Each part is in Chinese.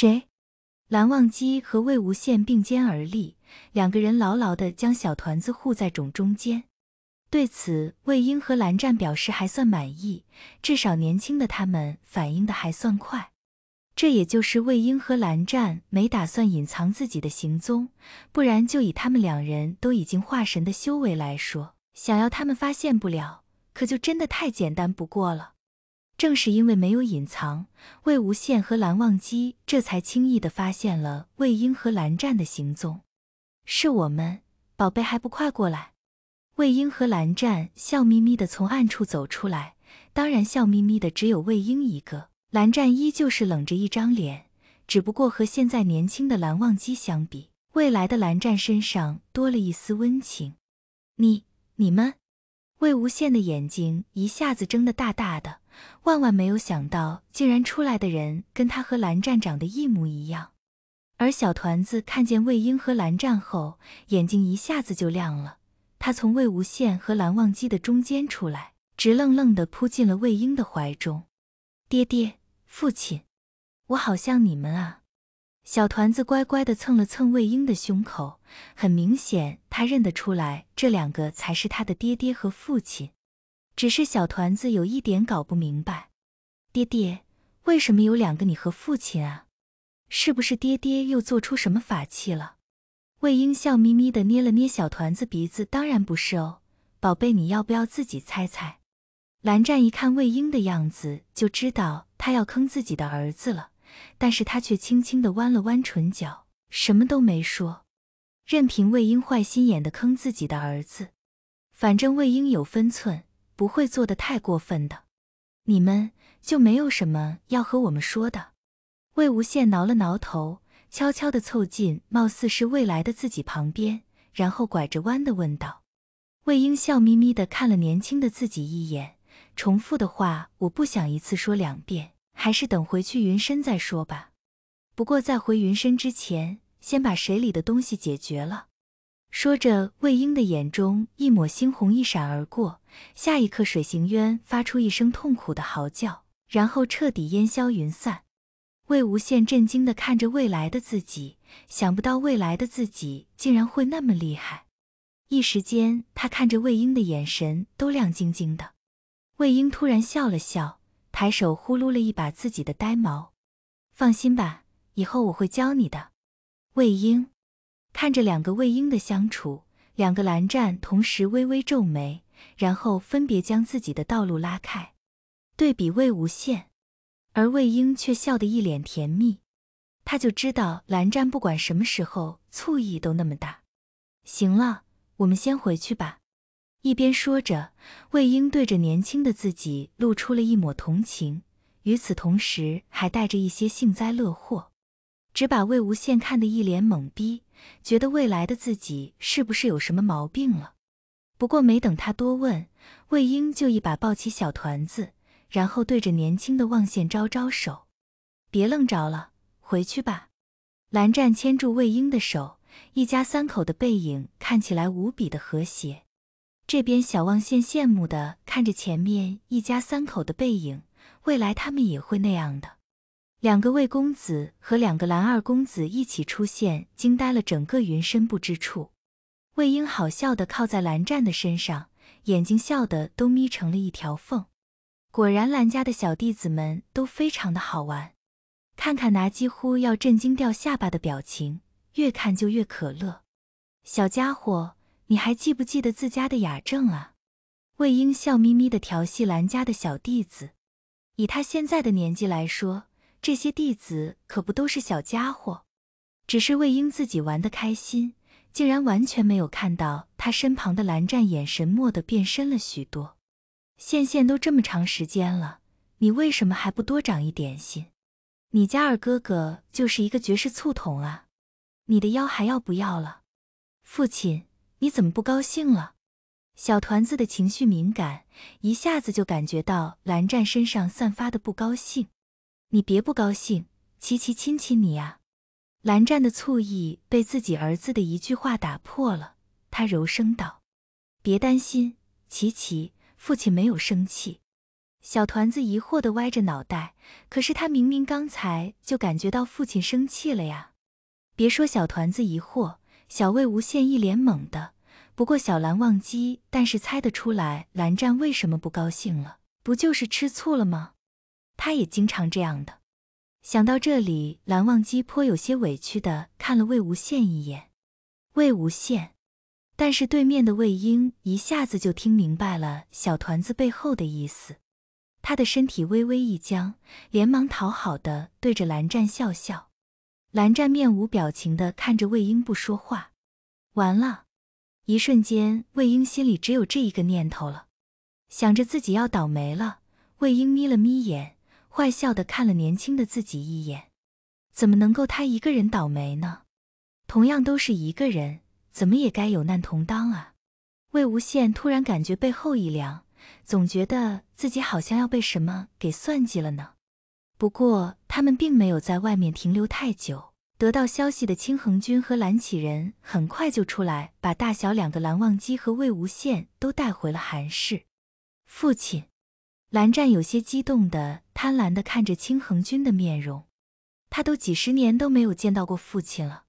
谁？蓝忘机和魏无羡并肩而立，两个人牢牢的将小团子护在冢中间。对此，魏婴和蓝湛表示还算满意，至少年轻的他们反应的还算快。这也就是魏婴和蓝湛没打算隐藏自己的行踪，不然就以他们两人都已经化神的修为来说，想要他们发现不了，可就真的太简单不过了。正是因为没有隐藏，魏无羡和蓝忘机这才轻易的发现了魏婴和蓝湛的行踪。是我们宝贝，还不快过来？魏婴和蓝湛笑眯眯的从暗处走出来，当然笑眯眯的只有魏婴一个，蓝湛依旧是冷着一张脸，只不过和现在年轻的蓝忘机相比，未来的蓝湛身上多了一丝温情。你、你们？魏无羡的眼睛一下子睁得大大的。万万没有想到，竟然出来的人跟他和蓝湛长得一模一样。而小团子看见魏婴和蓝湛后，眼睛一下子就亮了。他从魏无羡和蓝忘机的中间出来，直愣愣地扑进了魏婴的怀中：“爹爹，父亲，我好像你们啊！”小团子乖乖地蹭了蹭魏婴的胸口，很明显，他认得出来这两个才是他的爹爹和父亲。只是小团子有一点搞不明白，爹爹为什么有两个你和父亲啊？是不是爹爹又做出什么法器了？魏婴笑眯眯的捏了捏小团子鼻子，当然不是哦，宝贝，你要不要自己猜猜？蓝湛一看魏婴的样子，就知道他要坑自己的儿子了，但是他却轻轻的弯了弯唇角，什么都没说，任凭魏婴坏心眼的坑自己的儿子，反正魏婴有分寸。不会做的太过分的，你们就没有什么要和我们说的？魏无羡挠了挠头，悄悄的凑近，貌似是未来的自己旁边，然后拐着弯的问道。魏婴笑眯眯的看了年轻的自己一眼，重复的话我不想一次说两遍，还是等回去云深再说吧。不过在回云深之前，先把水里的东西解决了。说着，魏婴的眼中一抹猩红一闪而过，下一刻，水行渊发出一声痛苦的嚎叫，然后彻底烟消云散。魏无羡震惊地看着未来的自己，想不到未来的自己竟然会那么厉害，一时间，他看着魏婴的眼神都亮晶晶的。魏婴突然笑了笑，抬手呼噜了一把自己的呆毛：“放心吧，以后我会教你的。”魏婴。看着两个魏婴的相处，两个蓝湛同时微微皱眉，然后分别将自己的道路拉开。对比魏无羡，而魏婴却笑得一脸甜蜜。他就知道蓝湛不管什么时候，醋意都那么大。行了，我们先回去吧。一边说着，魏婴对着年轻的自己露出了一抹同情，与此同时还带着一些幸灾乐祸。只把魏无羡看得一脸懵逼，觉得未来的自己是不是有什么毛病了？不过没等他多问，魏婴就一把抱起小团子，然后对着年轻的望线招招手：“别愣着了，回去吧。”蓝湛牵住魏婴的手，一家三口的背影看起来无比的和谐。这边小望羡羡慕的看着前面一家三口的背影，未来他们也会那样的。两个魏公子和两个蓝二公子一起出现，惊呆了整个云深不知处。魏婴好笑的靠在蓝湛的身上，眼睛笑得都眯成了一条缝。果然，蓝家的小弟子们都非常的好玩。看看那几乎要震惊掉下巴的表情，越看就越可乐。小家伙，你还记不记得自家的雅正啊？魏婴笑眯眯的调戏蓝家的小弟子，以他现在的年纪来说。这些弟子可不都是小家伙，只是魏婴自己玩得开心，竟然完全没有看到他身旁的蓝湛眼神蓦地变深了许多。羡羡都这么长时间了，你为什么还不多长一点心？你家二哥哥就是一个绝世醋桶啊！你的腰还要不要了？父亲，你怎么不高兴了？小团子的情绪敏感，一下子就感觉到蓝湛身上散发的不高兴。你别不高兴，琪琪亲亲你啊！蓝湛的醋意被自己儿子的一句话打破了，他柔声道：“别担心，琪琪，父亲没有生气。”小团子疑惑地歪着脑袋，可是他明明刚才就感觉到父亲生气了呀！别说小团子疑惑，小魏无羡一脸懵的。不过小蓝忘机，但是猜得出来，蓝湛为什么不高兴了？不就是吃醋了吗？他也经常这样的。想到这里，蓝忘机颇有些委屈的看了魏无羡一眼。魏无羡，但是对面的魏婴一下子就听明白了小团子背后的意思。他的身体微微一僵，连忙讨好的对着蓝湛笑笑。蓝湛面无表情的看着魏婴，不说话。完了，一瞬间，魏婴心里只有这一个念头了，想着自己要倒霉了。魏婴眯了眯眼。坏笑的看了年轻的自己一眼，怎么能够他一个人倒霉呢？同样都是一个人，怎么也该有难同当啊！魏无羡突然感觉背后一凉，总觉得自己好像要被什么给算计了呢。不过他们并没有在外面停留太久，得到消息的青恒君和蓝启人很快就出来，把大小两个蓝忘机和魏无羡都带回了韩氏。父亲。蓝湛有些激动的、贪婪的看着青恒君的面容，他都几十年都没有见到过父亲了。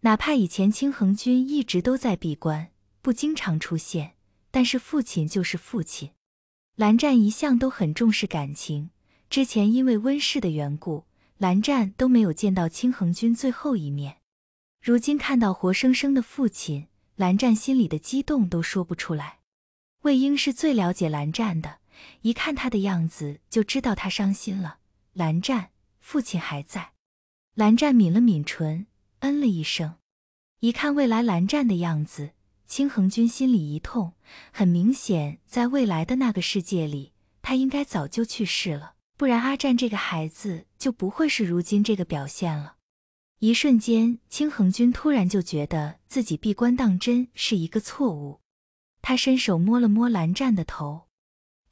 哪怕以前青恒君一直都在闭关，不经常出现，但是父亲就是父亲。蓝湛一向都很重视感情，之前因为温氏的缘故，蓝湛都没有见到青恒君最后一面。如今看到活生生的父亲，蓝湛心里的激动都说不出来。魏婴是最了解蓝湛的。一看他的样子就知道他伤心了。蓝湛，父亲还在。蓝湛抿了抿唇，嗯了一声。一看未来蓝湛的样子，清恒君心里一痛。很明显，在未来的那个世界里，他应该早就去世了，不然阿湛这个孩子就不会是如今这个表现了。一瞬间，清恒君突然就觉得自己闭关当真是一个错误。他伸手摸了摸蓝湛的头。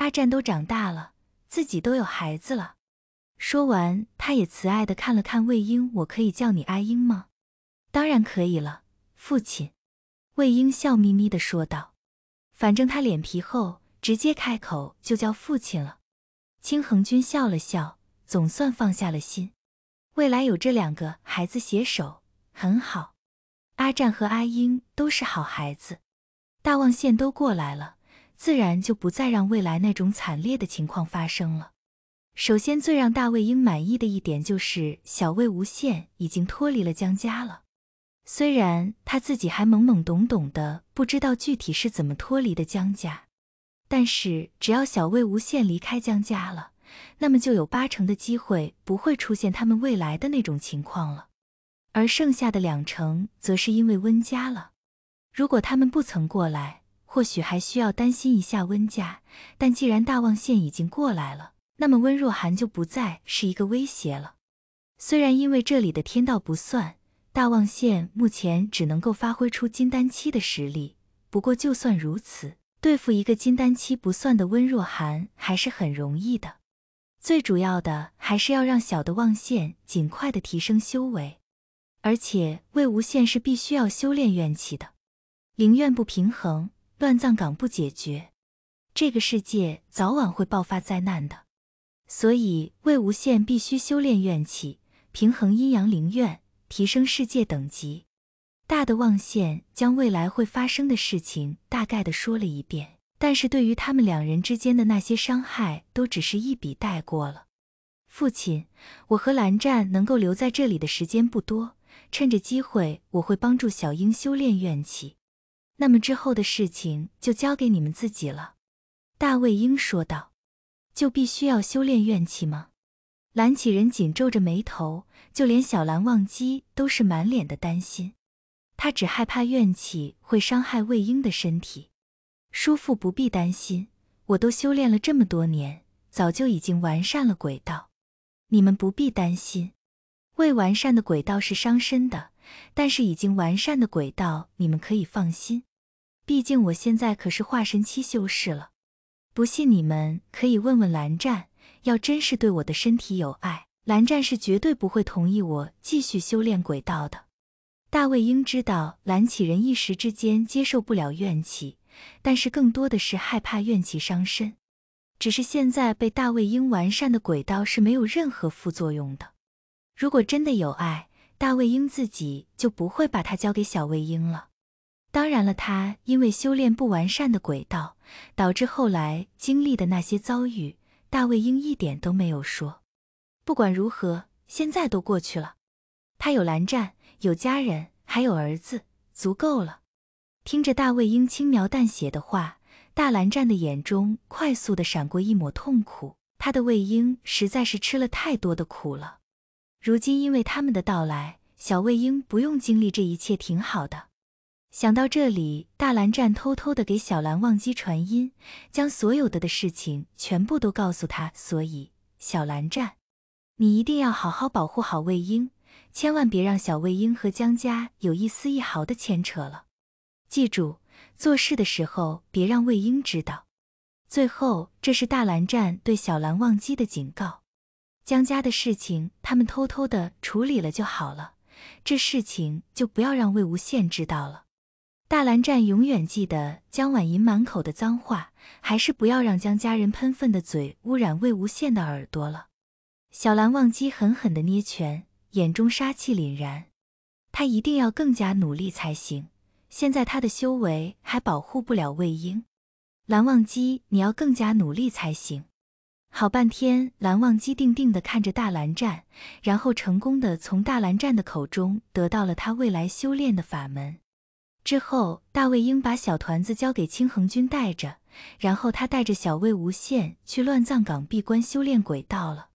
阿占都长大了，自己都有孩子了。说完，他也慈爱的看了看魏婴，我可以叫你阿英吗？当然可以了，父亲。魏婴笑眯眯的说道，反正他脸皮厚，直接开口就叫父亲了。青恒君笑了笑，总算放下了心。未来有这两个孩子携手，很好。阿占和阿英都是好孩子，大望县都过来了。自然就不再让未来那种惨烈的情况发生了。首先，最让大卫英满意的一点就是小魏无羡已经脱离了江家了。虽然他自己还懵懵懂懂的不知道具体是怎么脱离的江家，但是只要小魏无羡离开江家了，那么就有八成的机会不会出现他们未来的那种情况了。而剩下的两成，则是因为温家了。如果他们不曾过来。或许还需要担心一下温家，但既然大望线已经过来了，那么温若寒就不再是一个威胁了。虽然因为这里的天道不算，大望线目前只能够发挥出金丹期的实力，不过就算如此，对付一个金丹期不算的温若寒还是很容易的。最主要的还是要让小的望线尽快的提升修为，而且魏无羡是必须要修炼怨气的，灵怨不平衡。乱葬岗不解决，这个世界早晚会爆发灾难的。所以，魏无羡必须修炼怨气，平衡阴阳灵怨，提升世界等级。大的望线将未来会发生的事情大概的说了一遍，但是对于他们两人之间的那些伤害，都只是一笔带过了。父亲，我和蓝湛能够留在这里的时间不多，趁着机会，我会帮助小英修炼怨气。那么之后的事情就交给你们自己了，大卫英说道。就必须要修炼怨气吗？蓝启仁紧皱着眉头，就连小蓝忘机都是满脸的担心。他只害怕怨气会伤害魏婴的身体。叔父不必担心，我都修炼了这么多年，早就已经完善了轨道。你们不必担心，未完善的轨道是伤身的，但是已经完善的轨道，你们可以放心。毕竟我现在可是化神期修士了，不信你们可以问问蓝湛。要真是对我的身体有爱，蓝湛是绝对不会同意我继续修炼鬼道的。大卫英知道蓝启仁一时之间接受不了怨气，但是更多的是害怕怨气伤身。只是现在被大卫英完善的鬼道是没有任何副作用的。如果真的有爱，大卫英自己就不会把它交给小魏英了。当然了，他因为修炼不完善的鬼道，导致后来经历的那些遭遇，大卫英一点都没有说。不管如何，现在都过去了。他有蓝湛，有家人，还有儿子，足够了。听着大卫英轻描淡写的话，大蓝湛的眼中快速的闪过一抹痛苦。他的魏婴实在是吃了太多的苦了。如今因为他们的到来，小魏婴不用经历这一切，挺好的。想到这里，大蓝湛偷偷的给小蓝忘机传音，将所有的的事情全部都告诉他。所以，小蓝湛，你一定要好好保护好魏婴，千万别让小魏婴和江家有一丝一毫的牵扯了。记住，做事的时候别让魏婴知道。最后，这是大蓝湛对小蓝忘机的警告。江家的事情，他们偷偷的处理了就好了。这事情就不要让魏无羡知道了。大蓝湛永远记得江婉莹满口的脏话，还是不要让江家人喷粪的嘴污染魏无羡的耳朵了。小蓝忘机狠狠地捏拳，眼中杀气凛然。他一定要更加努力才行。现在他的修为还保护不了魏婴，蓝忘机，你要更加努力才行。好半天，蓝忘机定定地看着大蓝湛，然后成功的从大蓝湛的口中得到了他未来修炼的法门。之后，大卫英把小团子交给青衡君带着，然后他带着小魏无羡去乱葬岗闭关修炼鬼道了。